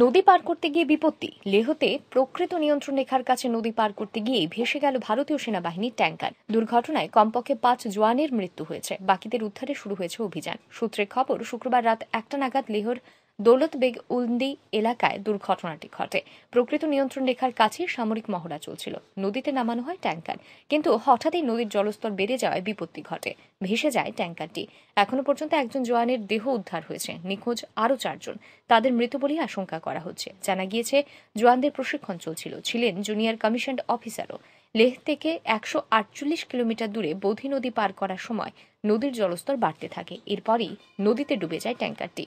নদী পার করতে গিয়ে বিপত্তি লেহতে প্রকৃত নিয়ন্ত্রণ রেখার কাছে নদী পার করতে গিয়ে ভেসে গেল ভারতীয় সেনাবাহিনীর ট্যাঙ্কার দুর্ঘটনায় কমপক্ষে পাঁচ জওয়ানের মৃত্যু হয়েছে বাকিদের উদ্ধারে শুরু হয়েছে অভিযান সূত্রে খবর শুক্রবার রাত একটা নাগাদ লেহর দৌলত বেগ উন্দি এলাকায় দুর্ঘটনাটি ঘটে প্রকৃত নিয়ন্ত্রণ রেখার কাছে সামরিক মহড়া চলছিল নদীতে নামানো হয় ট্যাঙ্কার কিন্তু হঠাৎই নদীর জলস্তর বেড়ে যাওয়ায় বিপত্তি ঘটে ভেসে যায় ট্যাঙ্কারটি এখনো পর্যন্ত একজন জওয়ানের দেহ উদ্ধার হয়েছে নিখোঁজ আরও চারজন তাদের মৃত বলে আশঙ্কা করা হচ্ছে জানা গিয়েছে জওয়ানদের প্রশিক্ষণ চলছিল ছিলেন জুনিয়র কমিশন অফিসারও লেহ থেকে একশো আটচল্লিশ কিলোমিটার দূরে বোধি নদী পার করার সময় নদীর জলস্তর বাড়তে থাকে এরপরই নদীতে ডুবে যায় ট্যাঙ্কারটি